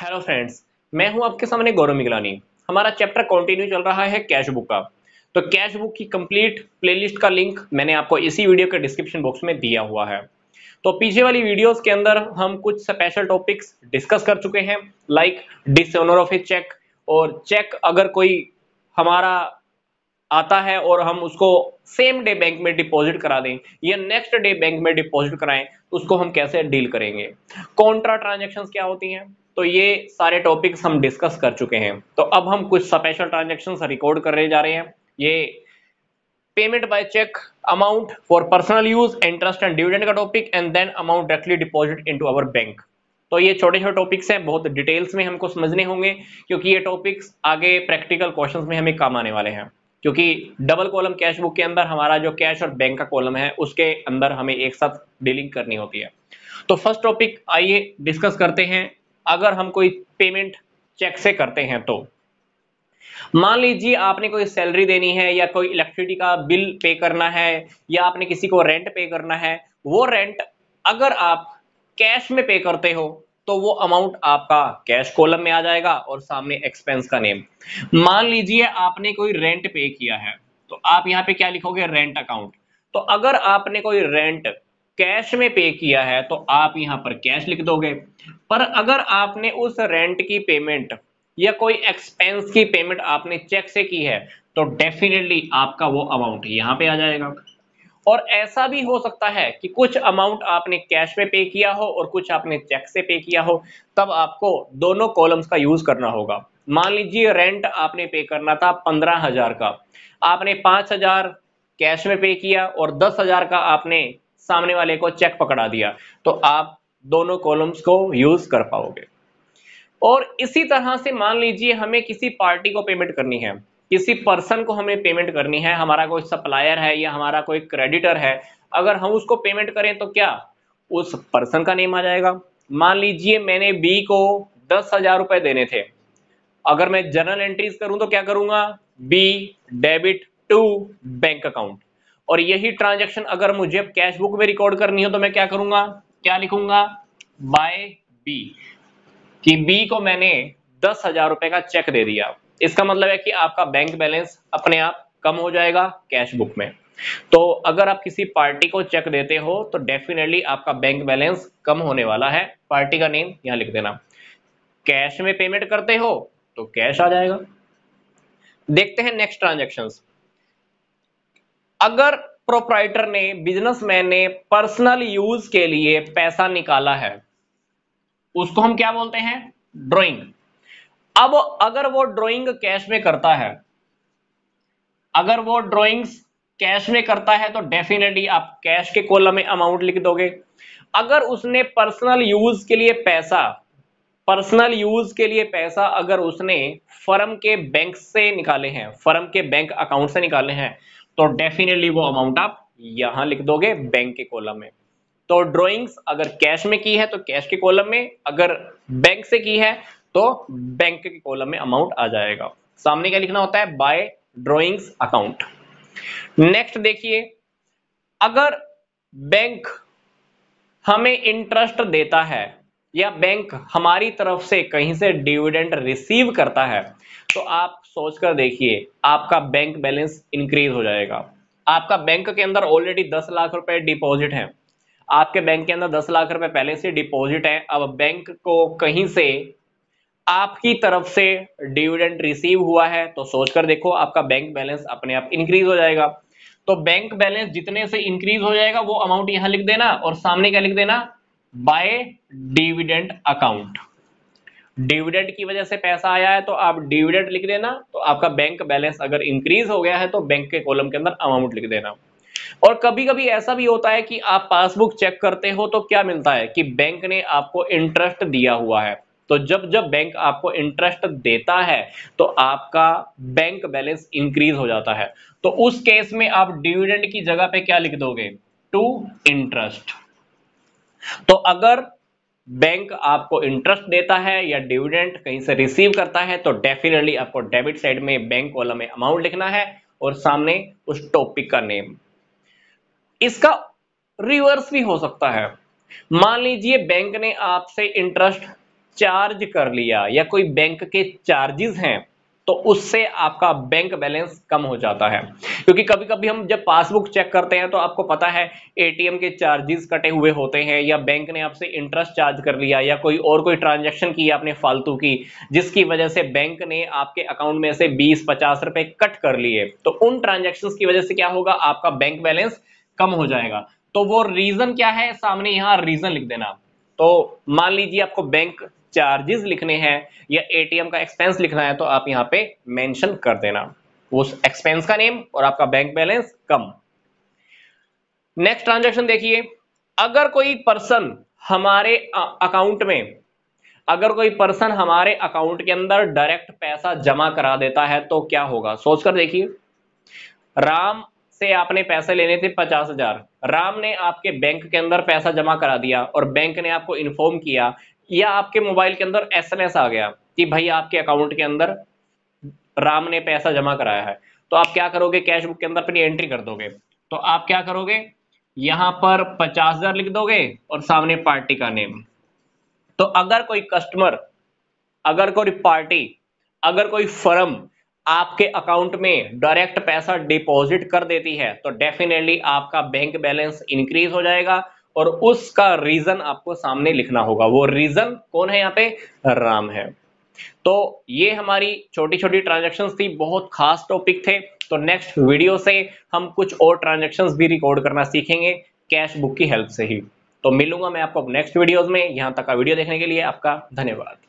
hello friends मैं हूं आपके सामने गौरव मिगलानी हमारा चैप्टर कंटिन्यू चल रहा है कैश बुक का तो कैश बुक की कंप्लीट प्लेलिस्ट का लिंक मैंने आपको इसी वीडियो के डिस्क्रिप्शन बॉक्स में दिया हुआ है तो पीछे वाली वीडियोस के अंदर हम कुछ स्पेशल टॉपिक्स डिस्कस कर चुके हैं like dishonour of a cheque और चेक अगर कोई हमारा आता है और हम उसको सेम डे बैंक में डिपॉजिट करा दें या नेक्स्ट डे बैंक में डिपॉजिट कराएं तो उसको हम कैसे डील करेंगे कॉन्ट्रा ट्रांजेक्शन क्या होती हैं तो ये सारे टॉपिक्स हम डिस्कस कर चुके हैं तो अब हम कुछ स्पेशल ट्रांजेक्शन रिकॉर्ड करने जा रहे हैं ये payment by cheque amount for personal use interest and dividend का topic and then amount directly deposit into our bank तो ये छोटे छोटे टॉपिक्स हैं बहुत डिटेल्स में हमको समझने होंगे क्योंकि ये टॉपिक्स आगे प्रैक्टिकल क्वेश्चंस में हमें काम आने वाले हैं क्योंकि डबल कॉलम कैश बुक के अंदर हमारा जो कैश और बैंक का कॉलम है उसके अंदर हमें एक साथ डीलिंग करनी होती है तो फर्स्ट टॉपिक आइए डिस्कस करते हैं अगर हम कोई पेमेंट चेक से करते हैं तो मान लीजिए आपने कोई सैलरी देनी है या कोई इलेक्ट्रिसिटी का बिल पे करना है या आपने किसी को रेंट पे करना है वो रेंट अगर आप कैश में पे करते हो तो वो अमाउंट आपका कैश कॉलम में आ जाएगा और सामने एक्सपेंस का नेम मान लीजिए आपने कोई रेंट पे किया है तो आप यहां पे क्या लिखोगे रेंट अकाउंट तो अगर आपने कोई रेंट कैश में पे किया है तो आप यहाँ पर कैश लिख दोगे पर अगर आपने उस रेंट की पेमेंट या कोई एक्सपेंस की पेमेंट आपने चेक से की है तो डेफिनेटली आपका वो अमाउंट यहां पे आ जाएगा और ऐसा भी हो सकता है कि कुछ अमाउंट आपने कैश में पे किया हो और कुछ आपने चेक से पे किया हो तब आपको दोनों कॉलम्स का यूज करना होगा मान लीजिए रेंट आपने पे करना था पंद्रह हजार का आपने पांच हजार कैश में पे किया और दस हजार का आपने सामने वाले को चेक पकड़ा दिया तो आप दोनों कॉलम्स को यूज कर पाओगे और इसी तरह से मान लीजिए हमें किसी पार्टी को पेमेंट करनी है किसी पर्सन को हमें पेमेंट करनी है हमारा कोई सप्लायर है या हमारा कोई क्रेडिटर है अगर हम उसको पेमेंट करें तो क्या उस पर्सन का नेम आ जाएगा मान लीजिए मैंने बी को दस हजार रुपए देने थे अगर मैं जर्नल एंट्रीज करूं तो क्या करूंगा be debit to bank account और यही ट्रांजेक्शन अगर मुझे कैश बुक में रिकॉर्ड करनी हो तो मैं क्या करूंगा क्या लिखूंगा बाय बी कि बी को मैंने दस हजार रुपए का चेक दे दिया इसका मतलब है कि आपका बैंक बैलेंस अपने आप कम हो जाएगा कैश बुक में तो अगर आप किसी पार्टी को चेक देते हो तो डेफिनेटली आपका बैंक बैलेंस कम होने वाला है पार्टी का नेम यहां लिख देना कैश में पेमेंट करते हो तो कैश आ जाएगा देखते हैं नेक्स्ट ट्रांजेक्शन अगर प्रोपराइटर ने बिजनेसमैन ने पर्सनल यूज के लिए पैसा निकाला है उसको हम क्या बोलते हैं ड्राइंग अब अगर वो ड्राइंग कैश में करता है अगर वो ड्राइंग्स कैश में करता है तो डेफिनेटली आप कैश के कोलम में अमाउंट लिख दोगे अगर उसने पर्सनल यूज के लिए पैसा पर्सनल यूज के लिए पैसा अगर उसने फर्म के बैंक से निकाले हैं फर्म के बैंक अकाउंट से निकाले हैं तो डेफिनेटली वो अमाउंट आप यहां लिख दोगे बैंक के कॉलम में तो ड्रॉइंग्स अगर कैश में की है तो कैश के कॉलम में अगर बैंक से की है तो बैंक के कॉलम में अमाउंट आ जाएगा सामने क्या लिखना होता है बाय ड्रॉइंग्स अकाउंट नेक्स्ट देखिए अगर बैंक हमें इंटरेस्ट देता है या बैंक हमारी तरफ से कहीं से डिविडेंड रिसीव करता है तो आप सोच कर देखिए आपका बैंक बैलेंस इंक्रीज हो जाएगा आपका बैंक के अंदर ऑलरेडी दस लाख रुपए डिपॉजिट है आपके बैंक के अंदर दस लाख रुपए पहले से डिपॉजिट है अब बैंक को कहीं से आपकी तरफ से डिविडेंड रिसीव हुआ है तो सोचकर देखो आपका बैंक बैलेंस अपने आप इंक्रीज हो जाएगा तो बैंक बैलेंस जितने से इंक्रीज हो जाएगा वो अमाउंट यहां लिख देना और सामने क्या लिख देना बाय डिविडेंड अकाउंट डिविडेंड की वजह से पैसा आया है तो आप डिविडेंड लिख देना तो आपका बैंक बैलेंस अगर इंक्रीज हो गया है तो बैंक के कॉलम के अंदर अमाउंट लिख देना और कभी कभी ऐसा भी होता है कि आप पासबुक चेक करते हो तो क्या मिलता है कि बैंक ने आपको इंटरेस्ट दिया हुआ है तो जब जब बैंक आपको इंटरेस्ट देता है तो आपका बैंक बैलेंस इंक्रीज हो जाता है तो उस केस में आप डिविडेंड की जगह पे क्या लिख दोगे टू इंटरेस्ट तो अगर बैंक आपको इंटरेस्ट देता है या डिविडेंट कहीं से रिसीव करता है तो डेफिनेटली आपको डेबिट साइड में बैंक वाला में अमाउंट लिखना है और सामने उस टॉपिक का नेम इसका रिवर्स भी हो सकता है मान लीजिए बैंक ने आपसे इंटरेस्ट चार्ज कर लिया या कोई बैंक के चार्जेस हैं तो उससे आपका बैंक बैलेंस कम हो जाता है क्योंकि कभी कभी हम जब पासबुक चेक करते हैं तो आपको पता है एटीएम के चार्जेस कटे हुए होते हैं या बैंक ने आपसे इंटरेस्ट चार्ज कर लिया या कोई और कोई ट्रांजेक्शन की आपने फालतू की जिसकी वजह से बैंक ने आपके अकाउंट में से बीस पचास रुपए कट कर लिए तो उन ट्रांजेक्शन की वजह से क्या होगा आपका बैंक बैलेंस कम हो जाएगा तो वो रीजन क्या है सामने यहाँ रीजन लिख देना तो मान लीजिए आपको बैंक चार्जेस लिखने हैं या एटीएम का एक्सपेंस लिखना है तो आप यहाँ पे मेंशन कर देना उस एक्सपेंस का नेम और आपका बैंक बैलेंस कम नेक्स्ट ट्रांजेक्शन देखिए अगर कोई पर्सन हमारे अकाउंट में अगर कोई पर्सन हमारे अकाउंट के अंदर डायरेक्ट पैसा जमा करा देता है तो क्या होगा सोचकर देखिए राम से आपने पैसे लेने थे पचास हजार राम ने आपके बैंक के अंदर पैसा जमा करा दिया और बैंक ने आपको इन्फॉर्म किया या आपके मोबाइल के अंदर एसएमएस आ गया कि भाई आपके अकाउंट के अंदर राम ने पैसा जमा कराया है तो आप क्या करोगे कैश बुक के अंदर अपनी एंट्री कर दोगे तो आप क्या करोगे यहां पर पचास हजार लिख दोगे और सामने पार्टी का नेम तो अगर कोई कस्टमर अगर कोई पार्टी अगर कोई फर्म आपके अकाउंट में डायरेक्ट पैसा डिपॉजिट कर देती है तो डेफिनेटली आपका बैंक बैलेंस इंक्रीज हो जाएगा और उसका रीजन आपको सामने लिखना होगा वो रीजन कौन है यहाँ पे राम है तो ये हमारी छोटी छोटी ट्रांजेक्शन थी बहुत खास टॉपिक थे तो नेक्स्ट वीडियो से हम कुछ और ट्रांजेक्शन भी रिकॉर्ड करना सीखेंगे कैश बुक की हेल्प से ही तो मिलूंगा मैं आपको नेक्स्ट वीडियोस में यहां तक का वीडियो देखने के लिए आपका धन्यवाद